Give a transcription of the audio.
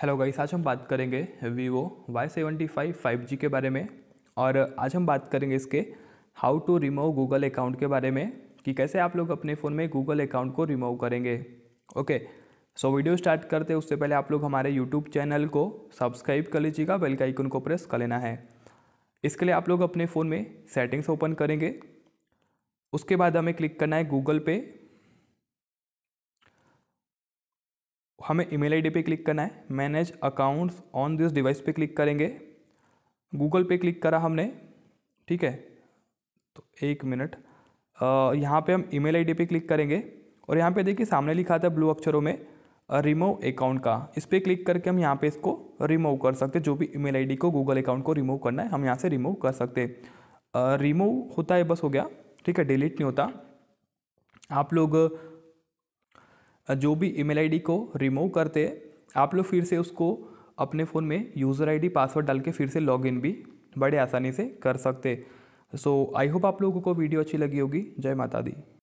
hello guys आज हम बात करेंगे Vivo Y seventy five five G के बारे में और आज हम बात करेंगे इसके how to remove Google account के बारे में कि कैसे आप लोग अपने फ़ोन में गूगल अकाउंट को रिमूव करेंगे ओके सो वीडियो स्टार्ट करते उससे पहले आप लोग हमारे यूट्यूब चैनल को सब्सक्राइब कर लीजिएगा बेल का आइकन को प्रेस कर लेना है इसके लिए आप लोग अपने फ़ोन में सेटिंग्स ओपन करेंगे उसके बाद हमें क्लिक करना है गूगल पे हमें ईमेल आईडी पे क्लिक करना है manage accounts on this device पे क्लिक करेंगे गूगल पे क्लिक करा हमने ठीक है तो एक मिनट यहाँ पे हम ईमेल आईडी पे क्लिक करेंगे और यहाँ पे देखिए सामने लिखा था ब्लू अक्षरों में रिमूव अकाउंट का इस पर क्लिक करके हम यहाँ पे इसको रिमूव कर सकते जो भी ई मेल को गूगल अकाउंट को रिमूव करना है हम यहाँ से रिमूव कर सकते रिमूव होता है बस हो गया ठीक है डिलीट नहीं होता आप लोग जो भी ईमेल आईडी को रिमूव करते आप लोग फिर से उसको अपने फ़ोन में यूज़र आईडी पासवर्ड डाल के फिर से लॉगिन भी बड़े आसानी से कर सकते सो आई होप आप लोगों को वीडियो अच्छी लगी होगी जय माता दी